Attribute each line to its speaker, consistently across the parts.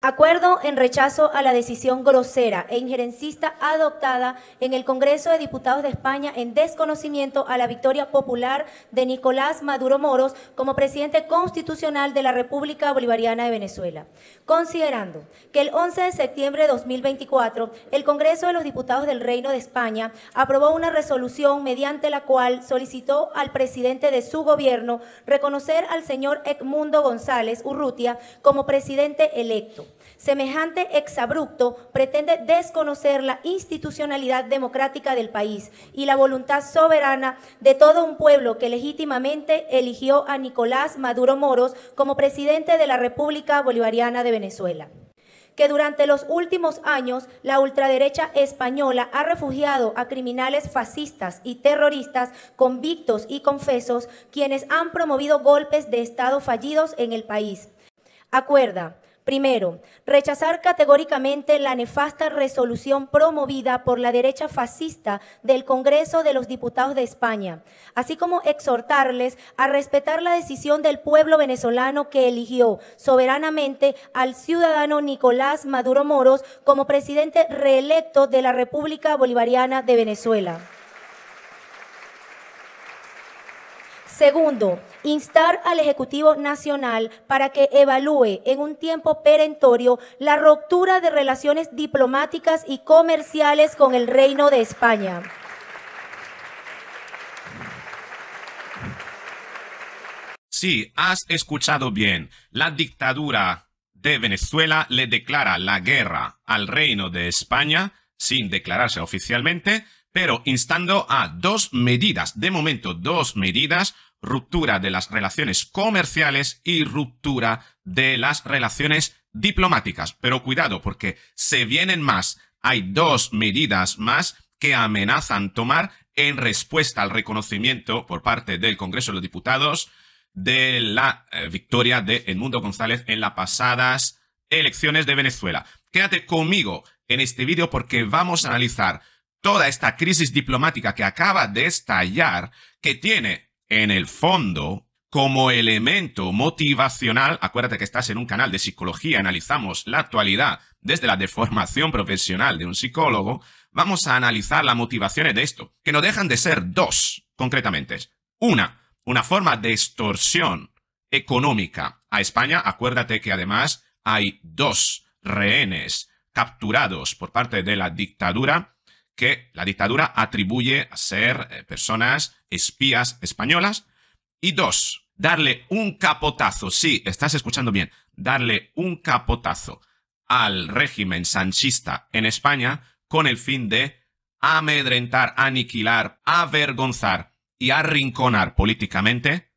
Speaker 1: Acuerdo en rechazo a la decisión grosera e injerencista adoptada en el Congreso de Diputados de España en desconocimiento a la victoria popular de Nicolás Maduro Moros como presidente constitucional de la República Bolivariana de Venezuela. Considerando que el 11 de septiembre de 2024 el Congreso de los Diputados del Reino de España aprobó una resolución mediante la cual solicitó al presidente de su gobierno reconocer al señor Edmundo González Urrutia como presidente electo Semejante exabrupto pretende desconocer la institucionalidad democrática del país y la voluntad soberana de todo un pueblo que legítimamente eligió a Nicolás Maduro Moros como presidente de la República Bolivariana de Venezuela que durante los últimos años la ultraderecha española ha refugiado a criminales fascistas y terroristas convictos y confesos, quienes han promovido golpes de Estado fallidos en el país. Acuerda, Primero, rechazar categóricamente la nefasta resolución promovida por la derecha fascista del Congreso de los Diputados de España, así como exhortarles a respetar la decisión del pueblo venezolano que eligió soberanamente al ciudadano Nicolás Maduro Moros como presidente reelecto de la República Bolivariana de Venezuela. Segundo, instar al Ejecutivo Nacional para que evalúe en un tiempo perentorio la ruptura de relaciones diplomáticas y comerciales con el Reino de España.
Speaker 2: Sí, has escuchado bien. La dictadura de Venezuela le declara la guerra al Reino de España, sin declararse oficialmente, pero instando a dos medidas, de momento dos medidas, ruptura de las relaciones comerciales y ruptura de las relaciones diplomáticas. Pero cuidado, porque se vienen más. Hay dos medidas más que amenazan tomar en respuesta al reconocimiento por parte del Congreso de los Diputados de la eh, victoria de Edmundo González en las pasadas elecciones de Venezuela. Quédate conmigo en este vídeo porque vamos a analizar toda esta crisis diplomática que acaba de estallar, que tiene en el fondo, como elemento motivacional, acuérdate que estás en un canal de psicología, analizamos la actualidad desde la deformación profesional de un psicólogo, vamos a analizar las motivaciones de esto, que no dejan de ser dos, concretamente. Una, una forma de extorsión económica a España. Acuérdate que además hay dos rehenes capturados por parte de la dictadura que la dictadura atribuye a ser eh, personas espías españolas. Y dos, darle un capotazo, sí, estás escuchando bien, darle un capotazo al régimen sanchista en España con el fin de amedrentar, aniquilar, avergonzar y arrinconar políticamente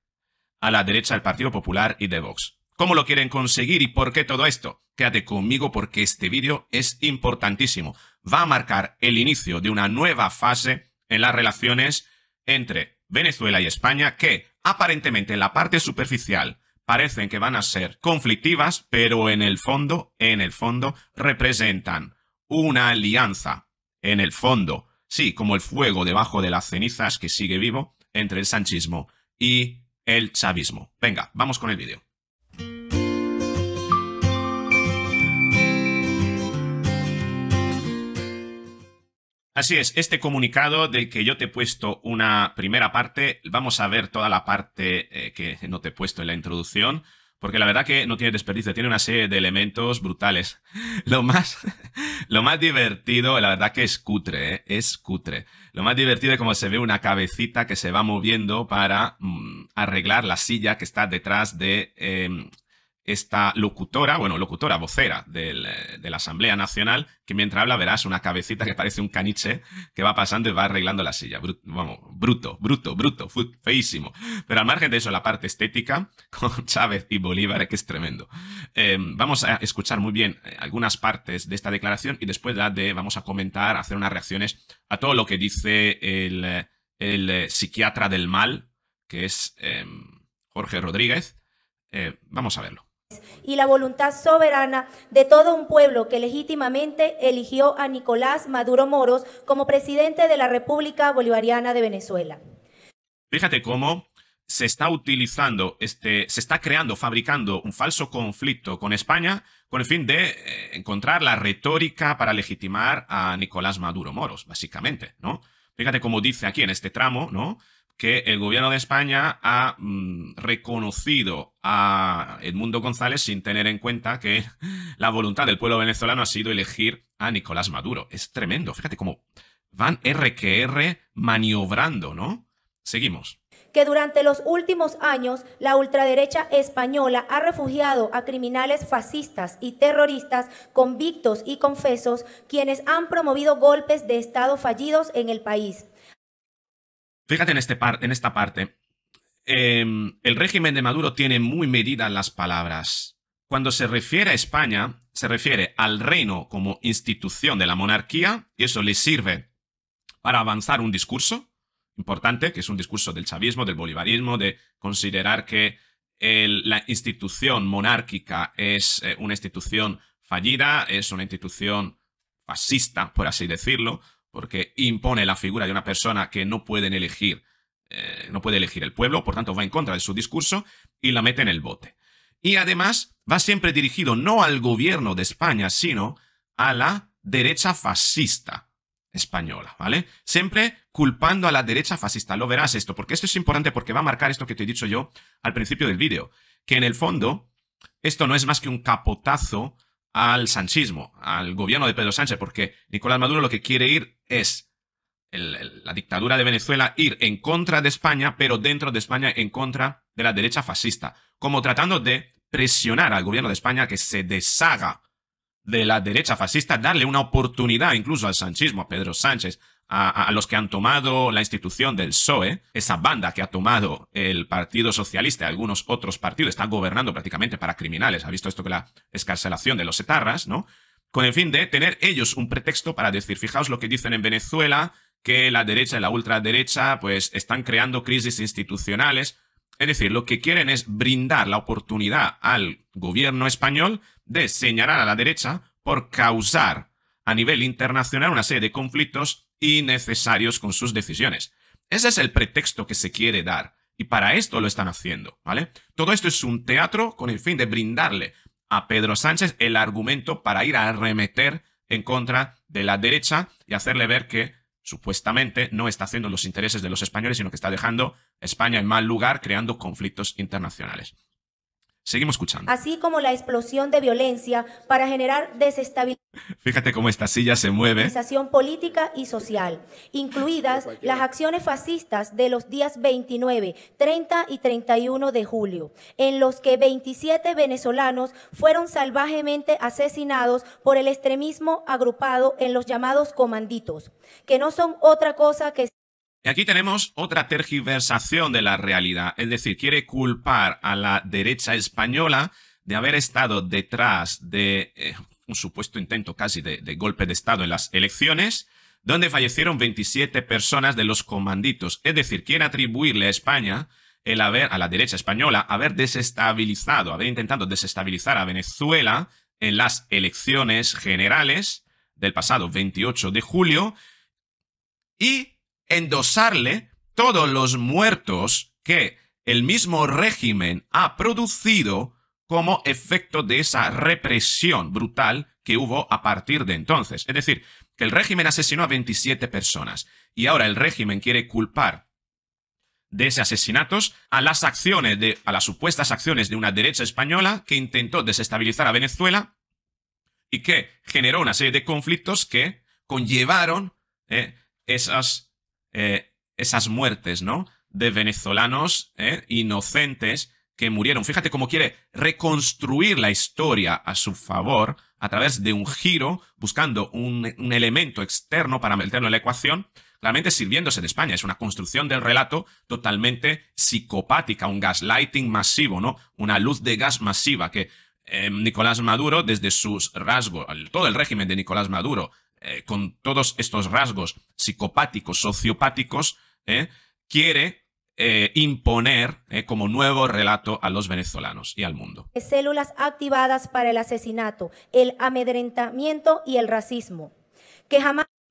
Speaker 2: a la derecha del Partido Popular y de Vox. ¿Cómo lo quieren conseguir y por qué todo esto? Quédate conmigo porque este vídeo es importantísimo va a marcar el inicio de una nueva fase en las relaciones entre Venezuela y España que, aparentemente en la parte superficial, parecen que van a ser conflictivas, pero en el fondo, en el fondo, representan una alianza. En el fondo, sí, como el fuego debajo de las cenizas que sigue vivo entre el sanchismo y el chavismo. Venga, vamos con el vídeo. Así es, este comunicado del que yo te he puesto una primera parte, vamos a ver toda la parte eh, que no te he puesto en la introducción, porque la verdad que no tiene desperdicio, tiene una serie de elementos brutales. Lo más, lo más divertido, la verdad que es cutre, ¿eh? es cutre. Lo más divertido es como se ve una cabecita que se va moviendo para mm, arreglar la silla que está detrás de... Em, esta locutora, bueno, locutora, vocera eh, de la Asamblea Nacional, que mientras habla verás una cabecita que parece un caniche que va pasando y va arreglando la silla. vamos, bruto, bruto, bruto, feísimo. Pero al margen de eso, la parte estética con Chávez y Bolívar, que es tremendo. Eh, vamos a escuchar muy bien eh, algunas partes de esta declaración y después la de, vamos a comentar, hacer unas reacciones a todo lo que dice el, psiquiatra del mal, que es Jorge Rodríguez. vamos a verlo
Speaker 1: y la voluntad soberana de todo un pueblo que legítimamente eligió a Nicolás Maduro Moros como presidente de la República Bolivariana de Venezuela.
Speaker 2: Fíjate cómo se está utilizando, este, se está creando, fabricando un falso conflicto con España con el fin de eh, encontrar la retórica para legitimar a Nicolás Maduro Moros, básicamente, ¿no? Fíjate cómo dice aquí en este tramo, ¿no? que el gobierno de España ha mm, reconocido a Edmundo González sin tener en cuenta que la voluntad del pueblo venezolano ha sido elegir a Nicolás Maduro. Es tremendo, fíjate cómo van RQR maniobrando, ¿no? Seguimos
Speaker 1: que durante los últimos años la ultraderecha española ha refugiado a criminales fascistas y terroristas convictos y confesos, quienes han promovido golpes de Estado fallidos en el
Speaker 2: país. Fíjate este en, esta parte. Em, el régimen de Maduro tiene muy medidas las palabras. Cuando se refiere a España, se refiere al reino como institución de la monarquía, y eso le sirve para avanzar un discurso importante, que es un discurso del chavismo, del bolivarismo, de considerar que la institución monárquica es eh, una institución fallida, es una institución fascista, por así decirlo, porque impone la figura de una persona que no pueden elegir, eh, no puede elegir el pueblo, por tanto va en contra de su discurso y la mete en el bote. Y además va siempre dirigido no al gobierno de España, sino a la derecha fascista española, ¿vale? Siempre culpando a la derecha fascista. Lo verás esto, porque esto es importante porque va a marcar esto que te he dicho yo al principio del vídeo, que en el fondo esto no es más que un capotazo al sanchismo, al gobierno de Pedro Sánchez, porque Nicolás Maduro lo que quiere ir es la dictadura de Venezuela, ir en contra de España, pero dentro de España en contra de la derecha fascista, como tratando de presionar al gobierno de España que se deshaga de la derecha fascista, darle una oportunidad incluso al sanchismo, a Pedro Sánchez, a, los que han tomado la institución del PSOE, esa banda que ha tomado el Partido Socialista y algunos otros partidos, están gobernando prácticamente para criminales, ha visto esto que la escarcelación de los etarras, ¿no? Con el fin de tener ellos un pretexto para decir, fijaos lo que dicen en Venezuela, que la derecha y la ultraderecha pues están creando crisis institucionales. Es decir, lo que quieren es brindar la oportunidad al gobierno español de señalar a la derecha por causar a nivel internacional una serie de conflictos necesarios con sus decisiones. Ese es el pretexto que se quiere dar. Y para esto lo están haciendo, ¿vale? Todo esto es un teatro con el fin de brindarle a Pedro Sánchez el argumento para ir a arremeter en contra de la derecha y hacerle ver que supuestamente no está haciendo los intereses de los españoles, sino que está dejando España en mal lugar, creando conflictos internacionales. Seguimos escuchando.
Speaker 1: Así como la explosión de violencia para generar desestabilización. Fíjate política y social, incluidas las acciones fascistas de los días 29, 30 y 31 de julio, en los que 27 venezolanos fueron salvajemente asesinados por el extremismo agrupado en los llamados comanditos, que no son otra cosa que
Speaker 2: y Aquí tenemos otra tergiversación de la realidad, es decir, quiere culpar a la derecha española de haber estado detrás de eh, un supuesto intento casi de, golpe de Estado en las elecciones, donde fallecieron 27 personas de los comanditos. Es decir, quiere atribuirle a España el haber, a la derecha española, haber desestabilizado, haber intentado desestabilizar a Venezuela en las elecciones generales del pasado 28 de julio y endosarle todos los muertos que el mismo régimen ha producido como efecto de esa represión brutal que hubo a partir de entonces. Es decir, que el régimen asesinó a 27 personas y ahora el régimen quiere culpar de ese asesinatos a las acciones de a las supuestas acciones de una derecha española que intentó desestabilizar a Venezuela y que generó una serie de conflictos que conllevaron eh, esas eh, esas muertes, ¿no? De venezolanos eh, inocentes que murieron. Fíjate cómo quiere reconstruir la historia a su favor a través de un giro, buscando un, elemento externo para meterlo en la ecuación, claramente sirviéndose de España. Es una construcción del relato totalmente psicopática, un gaslighting masivo, ¿no? Una luz de gas masiva que eh, Nicolás Maduro, desde sus rasgos, todo el régimen de Nicolás Maduro, eh, con todos estos rasgos psicopáticos, sociopáticos, eh, quiere eh, imponer como nuevo relato a los venezolanos y al mundo.
Speaker 1: Células activadas para el asesinato, el amedrentamiento y el racismo,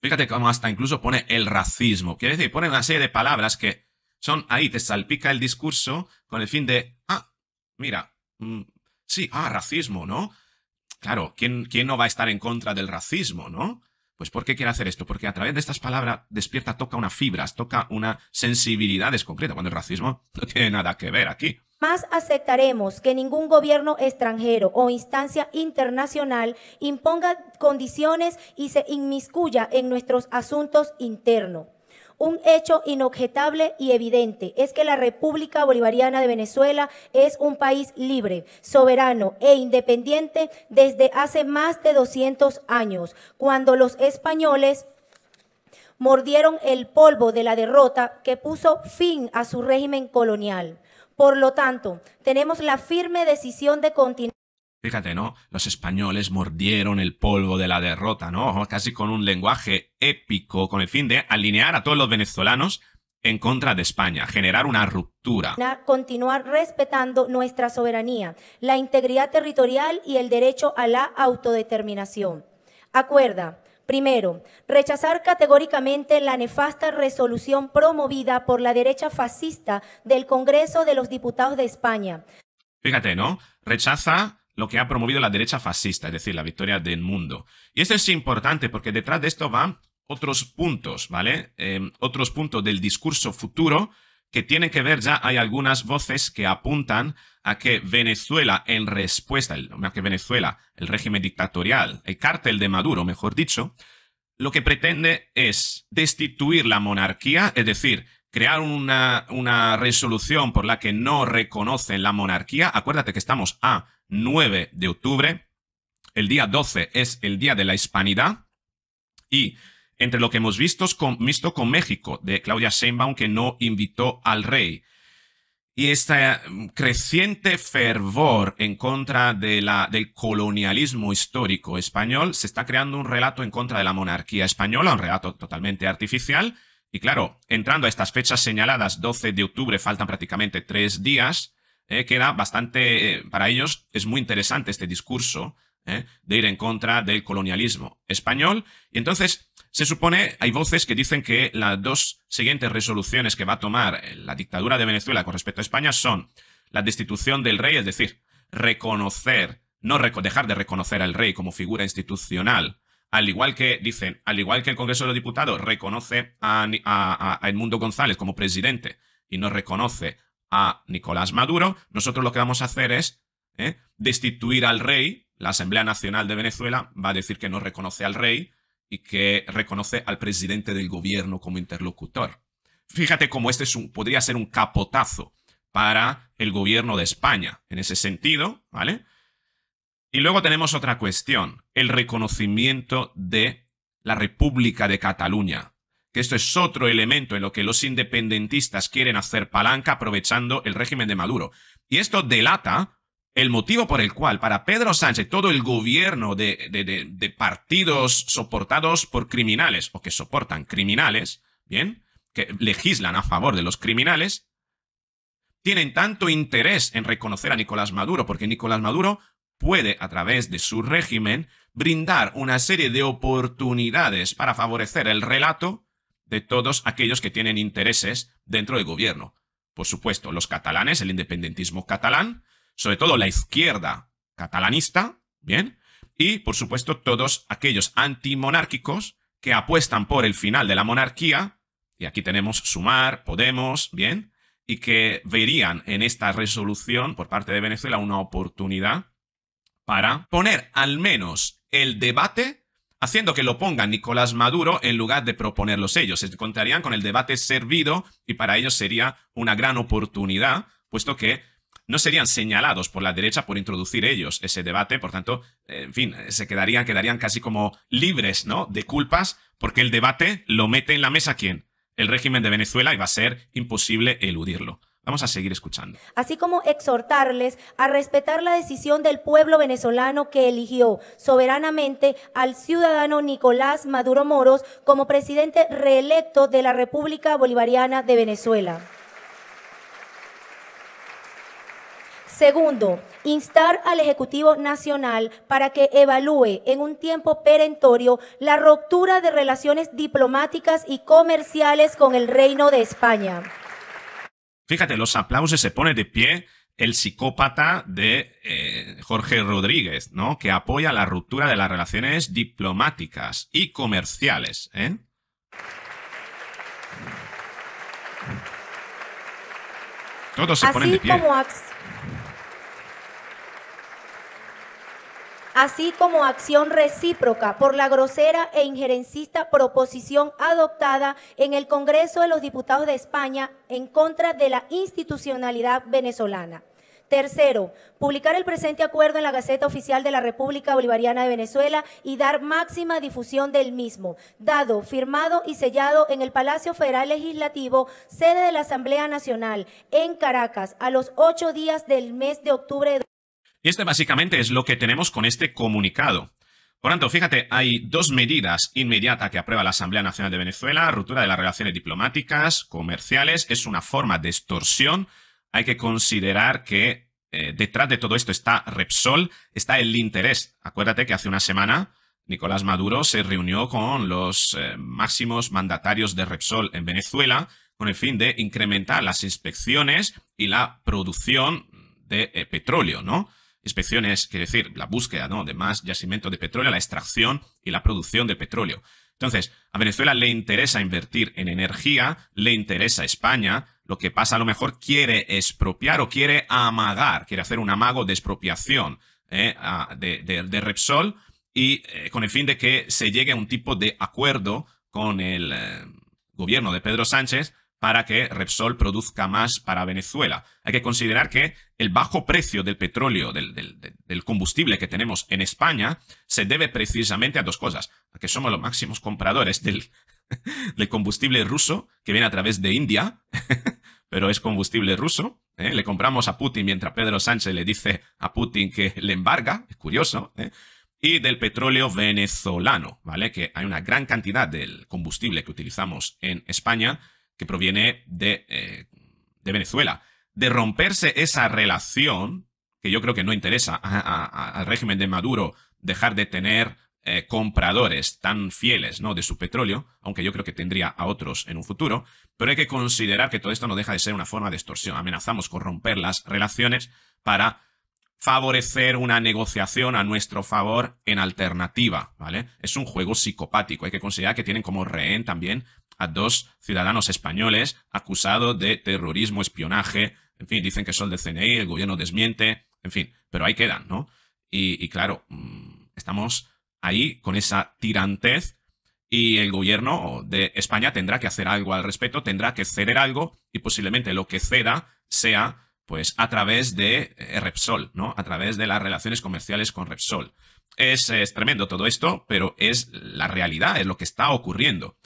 Speaker 2: Fíjate cómo hasta incluso pone el racismo. Quiere decir, pone una serie de palabras que son ahí, te salpica el discurso con el fin de, ah, mira, mm, sí, ah, racismo, ¿no? Claro, ¿quién, ¿quién no va a estar en contra del racismo, no? Pues ¿por qué quiere hacer esto? Porque a través de estas palabras despierta, toca unas fibras, toca unas sensibilidades concretas, cuando el racismo no tiene nada que ver aquí.
Speaker 1: Más aceptaremos que ningún gobierno extranjero o instancia internacional imponga condiciones y se inmiscuya en nuestros asuntos internos un hecho inobjetable y evidente es que la República Bolivariana de Venezuela es un país libre, soberano e independiente desde hace más de 200 años, cuando los españoles mordieron el polvo de la derrota que puso fin a su régimen colonial. Por lo tanto, tenemos la firme decisión de continuar
Speaker 2: Fíjate, ¿no? Los españoles mordieron el polvo de la derrota, ¿no? Casi con un lenguaje épico, con el fin de alinear a todos los venezolanos en contra de España, generar una ruptura.
Speaker 1: Continuar respetando nuestra soberanía, la integridad territorial y el derecho a la autodeterminación. Acuerda, Primero, rechazar categóricamente la nefasta resolución promovida por la derecha fascista del Congreso de los Diputados de
Speaker 2: España. Fíjate, ¿no? Rechaza lo que ha promovido la derecha fascista, es decir, la victoria del mundo. Y esto es importante porque detrás de esto van otros puntos, ¿vale? Em, otros puntos del discurso futuro que tiene que ver ya, hay algunas voces que apuntan a que Venezuela, en respuesta, a que Venezuela, el régimen dictatorial, el cártel de Maduro, mejor dicho, lo que pretende es destituir la monarquía, es decir, crear una, resolución por la que no reconocen la monarquía. Acuérdate que estamos a 9 de octubre, el día 12 es el día de la hispanidad y entre lo que hemos visto con, visto con México, de Claudia Sheinbaum, que no invitó al rey, y este mm, creciente fervor en contra de la, del colonialismo histórico español, se está creando un relato en contra de la monarquía española, un relato totalmente artificial, y claro, entrando a estas fechas señaladas, 12 de octubre, faltan prácticamente tres días, eh, queda bastante, eh, para ellos es muy interesante este discurso eh, de ir en contra del colonialismo español. Y entonces, se supone, hay voces que dicen que las dos siguientes resoluciones que va a tomar la dictadura de Venezuela con respecto a España son la destitución del rey, es decir, reconocer, no dejar de reconocer al rey como figura institucional al igual que, dicen, al igual que el Congreso de los Diputados reconoce a, Edmundo González como presidente y no reconoce a Nicolás Maduro, nosotros lo que vamos a hacer es ¿eh? destituir al rey. La Asamblea Nacional de Venezuela va a decir que no reconoce al rey y que reconoce al presidente del gobierno como interlocutor. Fíjate cómo este podría ser un capotazo para el gobierno de España. En ese sentido, ¿vale? Y luego tenemos otra cuestión, el reconocimiento de la República de Cataluña, que esto es otro elemento en lo que los independentistas quieren hacer palanca aprovechando el régimen de Maduro. Y esto delata el motivo por el cual para Pedro Sánchez todo el gobierno de, partidos soportados por criminales o que soportan criminales, ¿bien? Que legislan a favor de los criminales, tienen tanto interés en reconocer a Nicolás Maduro, porque Nicolás Maduro puede, a través de su régimen, brindar una serie de oportunidades para favorecer el relato de todos aquellos que tienen intereses dentro del gobierno. Por supuesto, los catalanes, el independentismo catalán, sobre todo la izquierda catalanista, ¿bien? Y, por supuesto, todos aquellos antimonárquicos que apuestan por el final de la monarquía, y aquí tenemos Sumar, Podemos, ¿bien? Y que verían en esta resolución por parte de Venezuela una oportunidad para poner al menos el debate, haciendo que lo ponga Nicolás Maduro en lugar de proponerlos ellos. Se encontrarían con el debate servido y para ellos sería una gran oportunidad, puesto que no serían señalados por la derecha por introducir ellos ese debate, por tanto, eh, en fin, se quedarían, quedarían casi como libres, ¿no? De culpas, porque el debate lo mete en la mesa quién? El régimen de Venezuela y va a ser imposible eludirlo. Vamos a seguir escuchando.
Speaker 1: Así como exhortarles a respetar la decisión del pueblo venezolano que eligió soberanamente al ciudadano Nicolás Maduro Moros como presidente reelecto de la República Bolivariana de Venezuela. Segundo, instar al Ejecutivo Nacional para que evalúe en un tiempo perentorio la ruptura de relaciones diplomáticas y comerciales con el Reino de España.
Speaker 2: Fíjate, los aplausos se pone de pie el psicópata de eh, Jorge Rodríguez, ¿no? Que apoya la ruptura de las relaciones diplomáticas y comerciales, ¿eh? Todos se ponen de pie.
Speaker 1: así como acción recíproca por la grosera e injerencista proposición adoptada en el Congreso de los Diputados de España en contra de la institucionalidad venezolana. Tercero, publicar el presente acuerdo en la Gaceta Oficial de la República Bolivariana de Venezuela y dar máxima difusión del mismo, dado, firmado y sellado en el Palacio Federal Legislativo, sede de la Asamblea Nacional, en Caracas, a los ocho días del mes de octubre de
Speaker 2: y este básicamente es lo que tenemos con este comunicado. Por tanto, fíjate, hay dos medidas inmediatas que aprueba la Asamblea Nacional de Venezuela, ruptura de las relaciones diplomáticas, comerciales, es una forma de extorsión. Hay que considerar que eh, detrás de todo esto está Repsol, está el interés. Acuérdate que hace una semana Nicolás Maduro se reunió con los eh, máximos mandatarios de Repsol en Venezuela con el fin de incrementar las inspecciones y la producción de eh, petróleo, ¿no? inspecciones, quiere decir, la búsqueda ¿no? de más yacimiento de petróleo, la extracción y la producción de petróleo. Entonces, a Venezuela le interesa invertir en energía, le interesa España, lo que pasa a lo mejor quiere expropiar o quiere amagar, quiere hacer un amago de expropiación ¿eh? de, Repsol y eh, con el fin de que se llegue a un tipo de acuerdo con el eh, gobierno de Pedro Sánchez para que Repsol produzca más para Venezuela. Hay que considerar que el bajo precio del petróleo, del, combustible que tenemos en España, se debe precisamente a dos cosas. A que somos los máximos compradores del, combustible ruso, que viene a través de India, pero es combustible ruso. ¿eh? Le compramos a Putin mientras Pedro Sánchez le dice a Putin que le embarga. Es curioso. ¿eh? y del petróleo venezolano, ¿vale? Que hay una gran cantidad del combustible que utilizamos en España que proviene eh, de, Venezuela. De romperse esa relación, que yo creo que no interesa al régimen de Maduro dejar de tener eh, compradores tan fieles ¿no? de su petróleo, aunque yo creo que tendría a otros en un futuro, pero hay que considerar que todo esto no deja de ser una forma de extorsión. Amenazamos con romper las relaciones para favorecer una negociación a nuestro favor en alternativa, ¿vale? Es un juego psicopático. Hay que considerar que tienen como rehén también a dos ciudadanos españoles acusados de terrorismo, espionaje, en fin, dicen que son de CNI, el gobierno desmiente, en fin, pero ahí quedan, ¿no? Y, claro, mm, estamos ahí con esa tirantez y el gobierno de España tendrá que hacer algo al respecto, tendrá que ceder algo y posiblemente lo que ceda sea pues a través de eh, Repsol, ¿no? A través de las relaciones comerciales con Repsol. es tremendo todo esto, pero es la realidad, es lo que está ocurriendo.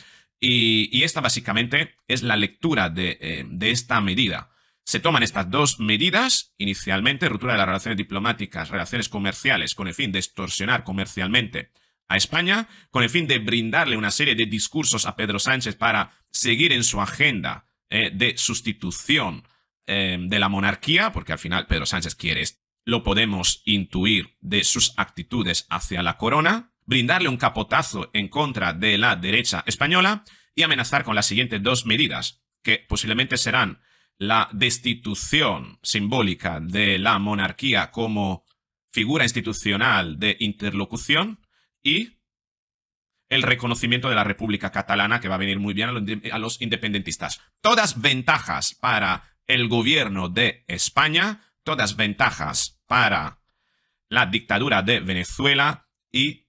Speaker 2: Y, esta básicamente es la lectura eh, de, esta medida. Se toman estas dos medidas, inicialmente ruptura de las relaciones diplomáticas, relaciones comerciales, con el fin de extorsionar comercialmente a España, con el fin de brindarle una serie de discursos a Pedro Sánchez para seguir en su agenda eh, de sustitución eh, de la monarquía, porque al final Pedro Sánchez quiere, lo podemos intuir de sus actitudes hacia la corona, brindarle un capotazo en contra de la derecha española y amenazar con las siguientes dos medidas, que posiblemente serán la destitución simbólica de la monarquía como figura institucional de interlocución y el reconocimiento de la República Catalana, que va a venir muy bien a los independentistas. Todas ventajas para el gobierno de España, todas ventajas para la dictadura de Venezuela y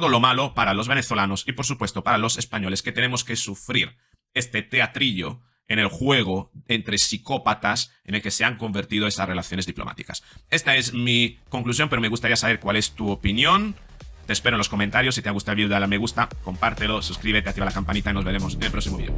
Speaker 2: todo lo malo para los venezolanos y por supuesto para los españoles que tenemos que sufrir este teatrillo en el juego entre psicópatas en el que se han convertido esas relaciones diplomáticas. Esta es mi conclusión, pero me gustaría saber cuál es tu opinión. Te espero en los comentarios. Si te ha gustado el video, dale a me gusta, compártelo, suscríbete, activa la campanita y nos veremos en el próximo vídeo.